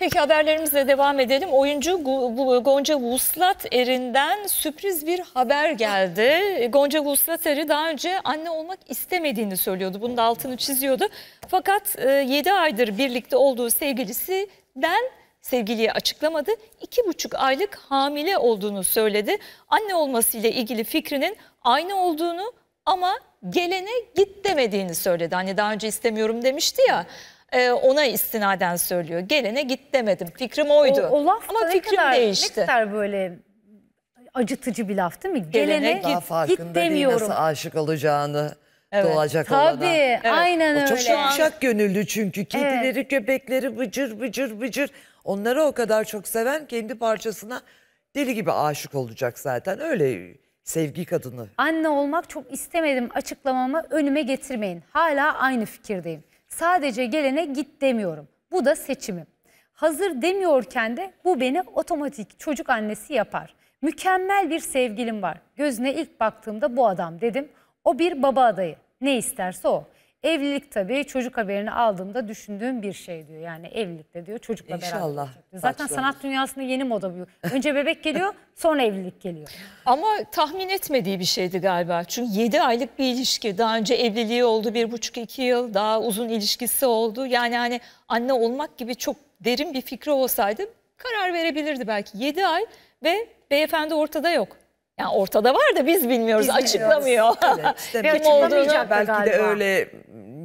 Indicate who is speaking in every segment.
Speaker 1: Peki haberlerimizle devam edelim. Oyuncu Gonca Vuslat Er'inden sürpriz bir haber geldi. Gonca Vuslat Er'i daha önce anne olmak istemediğini söylüyordu. Bunun da altını çiziyordu. Fakat 7 e, aydır birlikte olduğu sevgilisinden sevgiliye açıklamadı. 2,5 aylık hamile olduğunu söyledi. Anne olmasıyla ilgili fikrinin aynı olduğunu ama gelene git demediğini söyledi. Hani daha önce istemiyorum demişti ya e, ona istinaden söylüyor. Gelene
Speaker 2: git demedim. Fikrim oydu. O, o laf Ama fikrim kadar, değişti. Ne kadar böyle acıtıcı bir laf değil mi? Gelene, Gelene git, daha git demiyorum. Değil, nasıl
Speaker 3: aşık olacağını. Evet. Doğacak Tabii, olana. Evet. aynen o çok öyle. Çok yumuşak gönüllü çünkü. Kedileri, evet. köpekleri bıcır bıcır bıcır. Onları o kadar çok seven kendi parçasına deli gibi aşık olacak zaten. Öyle sevgi kadını.
Speaker 2: Anne olmak çok istemedim açıklamamı önüme getirmeyin. Hala aynı fikirdeyim. Sadece gelene git demiyorum. Bu da seçimim. Hazır demiyorken de bu beni otomatik çocuk annesi yapar. Mükemmel bir sevgilim var. Gözüne ilk baktığımda bu adam dedim. O bir baba adayı. Ne isterse o. Evlilik tabii çocuk haberini aldığımda düşündüğüm bir şey diyor. Yani evlilikte diyor çocukla İnşallah beraber. İnşallah. Zaten başlıyoruz. sanat dünyasında yeni moda bu. Önce bebek geliyor sonra evlilik geliyor.
Speaker 1: Ama tahmin etmediği bir şeydi galiba. Çünkü 7 aylık bir ilişki. Daha önce evliliği oldu 1,5-2 yıl. Daha uzun ilişkisi oldu. Yani hani anne olmak gibi çok derin bir fikri olsaydı karar verebilirdi belki. 7 ay ve beyefendi ortada yok. Yani ortada var da biz bilmiyoruz, biz açıklamıyor. Evet, işte Kim olduğunu belki galiba. de öyle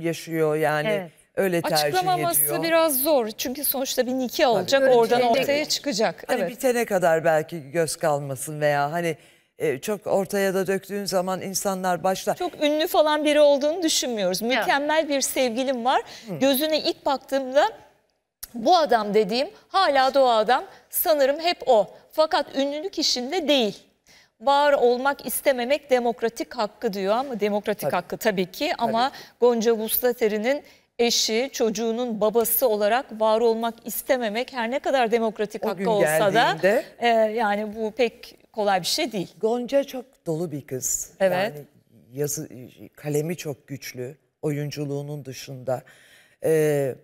Speaker 3: yaşıyor yani. Evet. Öyle tercih Açıklamaması ediyor.
Speaker 1: biraz zor. Çünkü sonuçta bir nikah olacak, Tabii, oradan şey ortaya değil. çıkacak. Hani evet.
Speaker 3: bitene kadar belki göz kalmasın veya hani
Speaker 1: e, çok ortaya da döktüğün zaman insanlar başlar. Çok ünlü falan biri olduğunu düşünmüyoruz. Mükemmel evet. bir sevgilim var. Hı. Gözüne ilk baktığımda bu adam dediğim hala da o adam sanırım hep o. Fakat ünlülük işinde değil var olmak istememek demokratik hakkı diyor ama demokratik tabii. hakkı tabii ki tabii. ama Gonca Vuslater'in eşi, çocuğunun babası olarak var olmak istememek her ne kadar demokratik o hakkı olsa da e, yani bu pek kolay bir şey değil. Gonca çok
Speaker 3: dolu bir kız. Evet. Yani yazı kalemi çok güçlü oyunculuğunun dışında. Ee,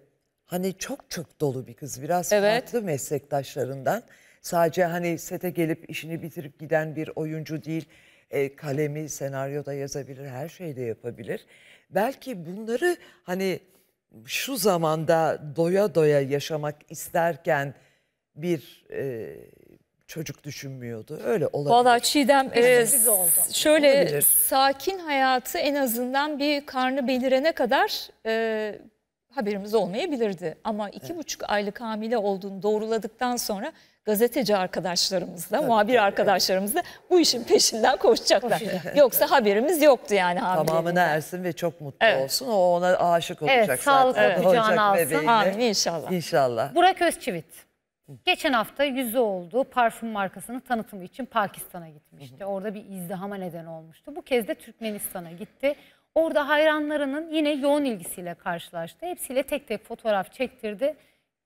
Speaker 3: hani çok çok dolu bir kız biraz evet. farklı meslektaşlarından. Sadece hani sete gelip işini bitirip giden bir oyuncu değil. E, kalemi, senaryoda yazabilir, her şeyde yapabilir. Belki bunları hani şu zamanda doya doya yaşamak isterken bir e, çocuk düşünmüyordu. Öyle olabilir. Valla
Speaker 1: Çiğdem e, şöyle olabilir. sakin hayatı en azından bir karnı belirene kadar e, haberimiz olmayabilirdi. Ama iki evet. buçuk aylık hamile olduğunu doğruladıktan sonra gazeteci arkadaşlarımızla tabii, muhabir tabii. arkadaşlarımız da bu işin peşinden koşacaklar. Koşacak. Yoksa haberimiz yoktu yani hamileliğinden. Tamamını ersin ve çok mutlu evet. olsun. O
Speaker 3: ona aşık olacak. Evet, sağlık evet. kucağına alsın. Bebeğini. Amin
Speaker 2: inşallah.
Speaker 1: İnşallah.
Speaker 2: Burak Özçivit. Geçen hafta yüzü olduğu parfüm markasının tanıtımı için Pakistan'a gitmişti. Orada bir izdihama neden olmuştu. Bu kez de Türkmenistan'a gitti. Orada hayranlarının yine yoğun ilgisiyle karşılaştı. Hepsiyle tek tek fotoğraf çektirdi.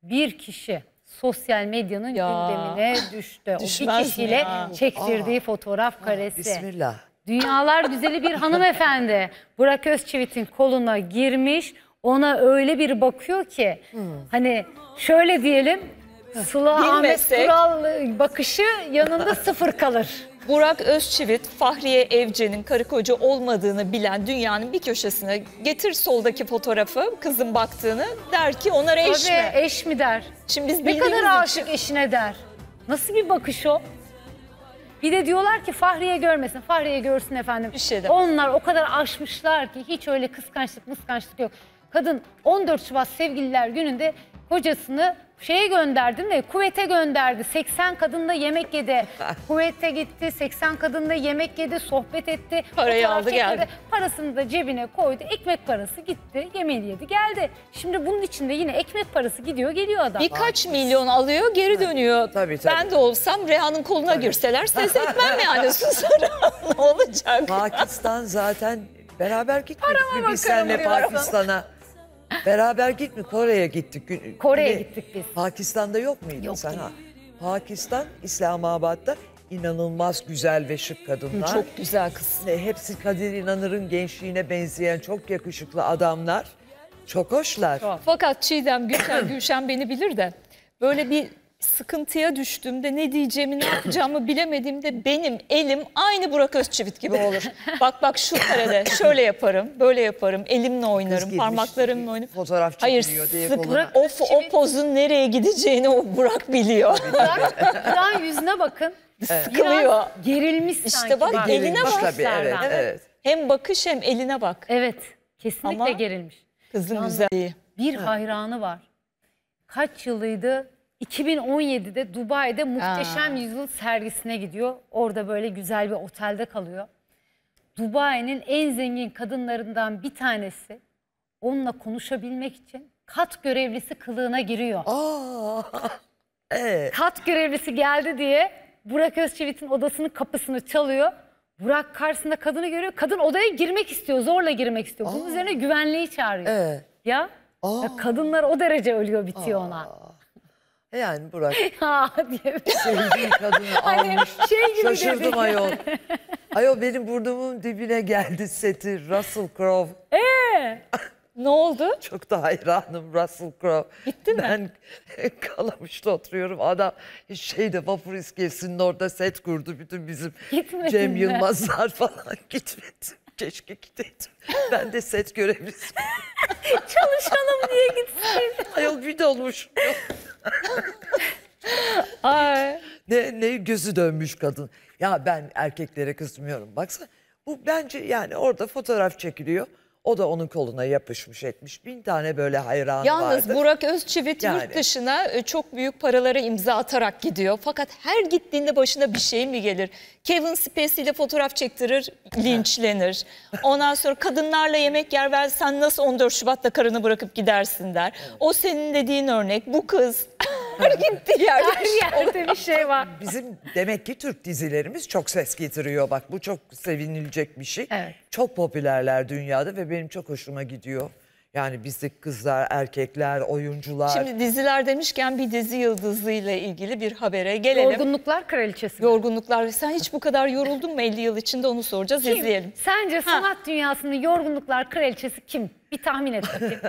Speaker 2: Bir kişi sosyal medyanın ya. gündemine düştü. Düşmez o bir kişiyle ya. çektirdiği Aa. fotoğraf karesi. Bismillah. Dünyalar güzeli bir hanımefendi Burak Özçivit'in koluna girmiş. Ona öyle bir bakıyor ki hmm. hani şöyle diyelim Sıla Bilmesek. Ahmet Kural bakışı yanında sıfır kalır. Burak
Speaker 1: Özçivit, Fahriye Evcen'in karı koca olmadığını bilen dünyanın bir köşesine getir soldaki fotoğrafı kızın baktığını der ki onlar eş Tabii, mi?
Speaker 2: eş mi der. Şimdi biz ne kadar aşık için... eşine der. Nasıl bir bakış o? Bir de diyorlar ki Fahriye görmesin, Fahriye görsün efendim. Bir şey Onlar o kadar aşmışlar ki hiç öyle kıskançlık mıskançlık yok. Kadın 14 Şubat sevgililer gününde kocasını şeye gönderdin de kuvvete gönderdi. 80 kadınla yemek yedi. kuvvete gitti. 80 kadınla yemek yedi. Sohbet etti. Parayı aldı geldi. Parasını da cebine koydu. Ekmek parası gitti. Yemeğini yedi geldi. Şimdi bunun içinde yine ekmek parası gidiyor geliyor adam. Birkaç milyon
Speaker 1: alıyor geri dönüyor. Tabii, tabii. Ben de olsam Reha'nın koluna girseler ses etmem yani susarım. ne olacak?
Speaker 3: Pakistan zaten beraber gitmedik mi senle Pakistan'a? Beraber gitme Kore'ye gittik. Kore'ye gittik biz. Pakistan'da yok muydun Yoktum. sen? Ha? Pakistan, İslamabad'da inanılmaz güzel ve şık kadınlar. Çok güzel kız. Hepsi Kadir İnanır'ın gençliğine benzeyen çok yakışıklı adamlar. Çok hoşlar.
Speaker 1: Fakat Çiğdem, Gülşen, Gülşen beni bilir de böyle bir sıkıntıya düştüğümde ne diyeceğimi ne yapacağımı bilemediğimde benim elim aynı Burak Özçivit gibi olur. bak bak şu karede şöyle yaparım, böyle yaparım, elimle oynarım, girmiş, parmaklarımla oynarım. Fotoğraf Hayır, diye Burak o, o pozun nereye gideceğini o Burak biliyor. Burak, yüzüne bakın. Evet. Sıkılıyor. Biraz gerilmiş sanki. İşte bak, bak eline bak. Tabii, evet, evet.
Speaker 2: Hem bakış hem eline bak. Evet. Kesinlikle Ama gerilmiş. Kızın Yalnız güzelliği. Bir hayranı var. Kaç yılıydı? 2017'de Dubai'de muhteşem Aa. yüzyıl sergisine gidiyor. Orada böyle güzel bir otelde kalıyor. Dubai'nin en zengin kadınlarından bir tanesi onunla konuşabilmek için kat görevlisi kılığına giriyor. Evet. Kat görevlisi geldi diye Burak Özçivit'in odasının kapısını çalıyor. Burak karşısında kadını görüyor. Kadın odaya girmek istiyor. Zorla girmek istiyor. Bunun üzerine güvenliği çağırıyor. Evet. Ya, ya kadınlar o derece ölüyor bitiyor Aa. ona.
Speaker 3: E yani Burak Ha diye. sevdiği kadını Hani almış. şey gibi Şaşırdım ayol. Ayol benim burnumun dibine geldi seti Russell Crowe. E, ne oldu? Çok da hayranım Russell Crowe. Gitti mi? Ben Kalamış'ta oturuyorum. Adam şeyde vapur iskelesinin orada set kurdu. Bütün bizim
Speaker 2: Gitmedin Cem mi? Yılmazlar
Speaker 3: falan gitmedi. Keşke gideydim. Ben de set görevlisiyim. Çalışalım diye gitsin. Ayol bir dolmuş. Ay. Ne, ne gözü dönmüş kadın. Ya ben erkeklere kızmıyorum baksana. Bu bence yani orada fotoğraf çekiliyor. O da onun koluna yapışmış etmiş. Bin tane böyle hayranı Yalnız vardı. Yalnız
Speaker 1: Burak Özçivit yani. yurt dışına e, çok büyük paralara imza atarak gidiyor. Fakat her gittiğinde başına bir şey mi gelir? Kevin Spacey ile fotoğraf çektirir, linçlenir. Ondan sonra kadınlarla yemek yer ver, sen nasıl 14 Şubat'ta karını bırakıp gidersin der. O senin dediğin örnek. Bu kız her gitti
Speaker 2: yani. Her yerde bir şey var.
Speaker 1: Bizim
Speaker 3: demek ki Türk dizilerimiz çok ses getiriyor. Bak bu çok sevinilecek bir şey. Evet. Çok popülerler dünyada ve benim çok hoşuma gidiyor. Yani bizdeki kızlar, erkekler, oyuncular. Şimdi
Speaker 1: diziler demişken bir dizi yıldızıyla ilgili bir habere gelelim. Yorgunluklar kraliçesi. Yorgunluklar. Sen hiç bu kadar yoruldun mu 50 yıl içinde onu soracağız kim? izleyelim.
Speaker 2: Sence sanat dünyasının yorgunluklar kraliçesi kim? Bir tahmin et bakayım.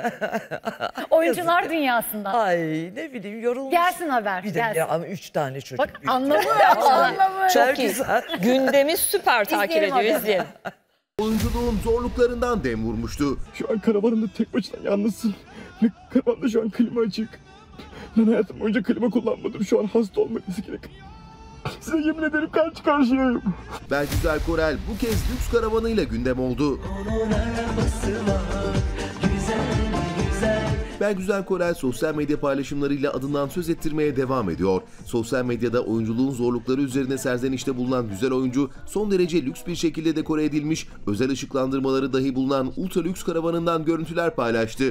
Speaker 2: Oyuncular dünyasından. Ay ne bileyim yorulmuş. Gelsin haber. Bir gelsin. de gelsin.
Speaker 3: ama üç tane çocuk. Bak
Speaker 2: anlamı Çok, Çok iyi. Güzel. Gündemi
Speaker 1: süper takip ediyor izleyelim. Oyunculuğun zorluklarından dem vurmuştu. Şu an karavanında tek başına yalnızsın. Ve karavanda şu an klima açık. Ben hayatım boyunca klima kullanmadım. Şu an hasta olmanız gerek. Size yemin ederim karşı karşıyayım.
Speaker 2: Belgüzel Korel bu kez lüks karavanıyla gündem oldu.
Speaker 3: Onun arabası var.
Speaker 2: Bergüzel Korel sosyal medya paylaşımlarıyla adından söz ettirmeye devam ediyor. Sosyal medyada oyunculuğun zorlukları üzerine serzenişte bulunan güzel oyuncu son derece lüks bir şekilde dekore edilmiş, özel ışıklandırmaları dahi bulunan ultra lüks karavanından görüntüler paylaştı.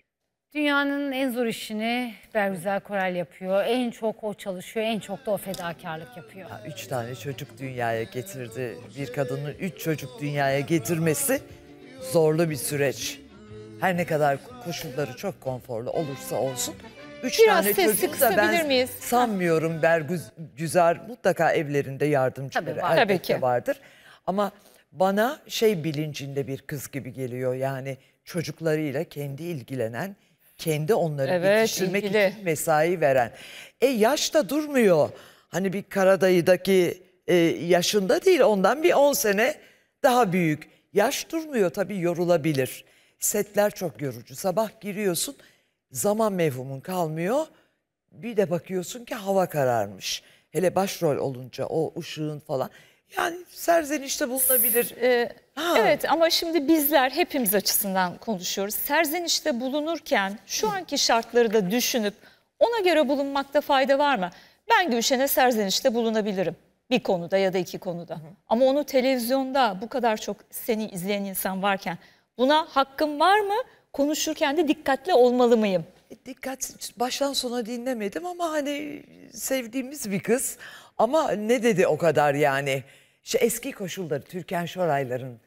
Speaker 2: Dünyanın en zor işini Bergüzel Korel yapıyor. En çok o çalışıyor, en çok da o fedakarlık yapıyor. Ya
Speaker 3: üç tane çocuk dünyaya getirdi. Bir kadının üç çocuk dünyaya getirmesi zorlu bir süreç. Her ne kadar koşulları çok konforlu olursa olsun. Üç Biraz tane ses çocuk da ben miyiz? sanmıyorum Bergüzar mutlaka evlerinde yardımcıları Tabii var. elbette ki. vardır. Ama bana şey bilincinde bir kız gibi geliyor yani çocuklarıyla kendi ilgilenen, kendi onları evet, yetiştirmek ilgili. için mesai veren. E yaş da durmuyor. Hani bir Karadayı'daki e, yaşında değil ondan bir 10 sene daha büyük. Yaş durmuyor tabii yorulabilir. Setler çok yorucu. Sabah giriyorsun zaman mevhumun kalmıyor. Bir de bakıyorsun ki hava kararmış. Hele başrol olunca o ışığın falan.
Speaker 1: Yani serzenişte bulunabilir. Ee, Evet ama şimdi bizler hepimiz açısından konuşuyoruz. Serzenişte bulunurken şu anki şartları da düşünüp ona göre bulunmakta fayda var mı? Ben Gülşen'e serzenişte bulunabilirim bir konuda ya da iki konuda. Hı. Ama onu televizyonda bu kadar çok seni izleyen insan varken Buna hakkım var mı? Konuşurken de dikkatli olmalı mıyım? Dikkat baştan sona dinlemedim ama hani
Speaker 3: sevdiğimiz bir kız. Ama ne dedi o kadar yani? Şu eski koşulları Türkan Şoray'ların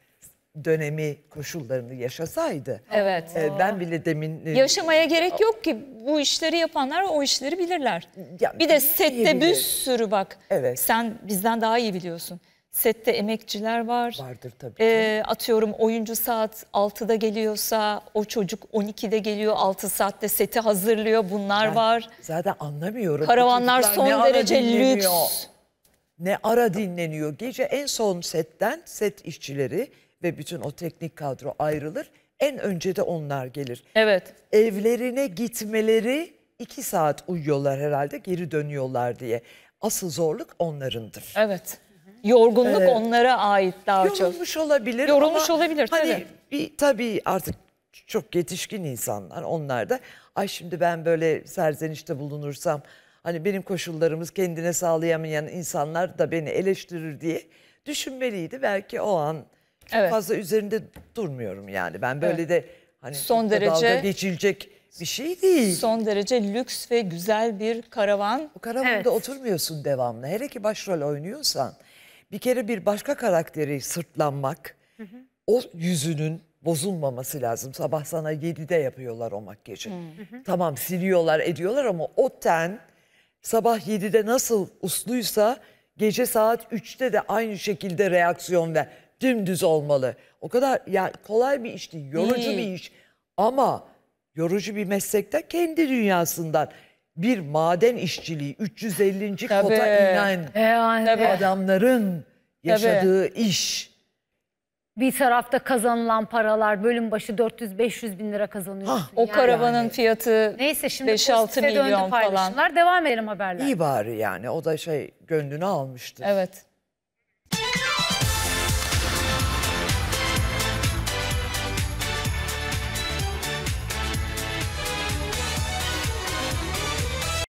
Speaker 3: dönemi koşullarını yaşasaydı. Evet. E, ben bile demin... E, Yaşamaya gerek yok
Speaker 1: ki. Bu işleri yapanlar o işleri bilirler. Ya, bir de şey sette bir sürü bak. Evet. Sen bizden daha iyi biliyorsun. Sette emekçiler var. Vardır tabii. Ki. Ee, atıyorum oyuncu saat 6'da geliyorsa o çocuk 12'de geliyor 6 saatte seti hazırlıyor bunlar ben var.
Speaker 3: Zaten anlamıyorum. Karavanlar son derece lüks. Ne ara dinleniyor. Gece en son setten set işçileri ve bütün o teknik kadro ayrılır. En önce de onlar gelir. Evet. Evlerine gitmeleri iki saat uyuyorlar herhalde geri dönüyorlar diye. Asıl zorluk onlarındır. Evet. Yorgunluk ee, onlara
Speaker 1: ait daha yorulmuş çok. Yorulmuş olabilir. Yorulmuş ama olabilir hani tabii. Hani
Speaker 3: bir, tabii artık çok yetişkin insanlar onlar da. Ay şimdi ben böyle serzenişte bulunursam hani benim koşullarımız kendine sağlayamayan insanlar da beni eleştirir diye düşünmeliydi. Belki o an çok evet. fazla üzerinde durmuyorum yani. Ben böyle evet. de hani son derece dalga geçilecek bir şey değil. Son derece lüks ve güzel bir karavan. O karavanda evet. oturmuyorsun devamlı. Hele ki başrol oynuyorsan. Bir kere bir başka karakteri sırtlanmak, hı hı. o yüzünün bozulmaması lazım. Sabah sana 7'de yapıyorlar o makyajı. Hı hı. Tamam siliyorlar ediyorlar ama o ten sabah 7'de nasıl usluysa gece saat 3'te de aynı şekilde reaksiyon ver. Dümdüz olmalı. O kadar yani kolay bir iş değil. Yorucu hmm. bir iş. Ama yorucu bir meslekte kendi dünyasından bir maden işçiliği 350. kota inen Yani. adamların
Speaker 2: yaşadığı iş. Bir tarafta kazanılan paralar bölüm başı 400-500 bin lira kazanıyorsun. Hah, O Yani. karavanın hani fiyatı Neyse şimdi 5-6 milyon falan. Devam edelim haberler.
Speaker 3: İyi bari yani o da şey gönlünü almıştır.
Speaker 2: Evet.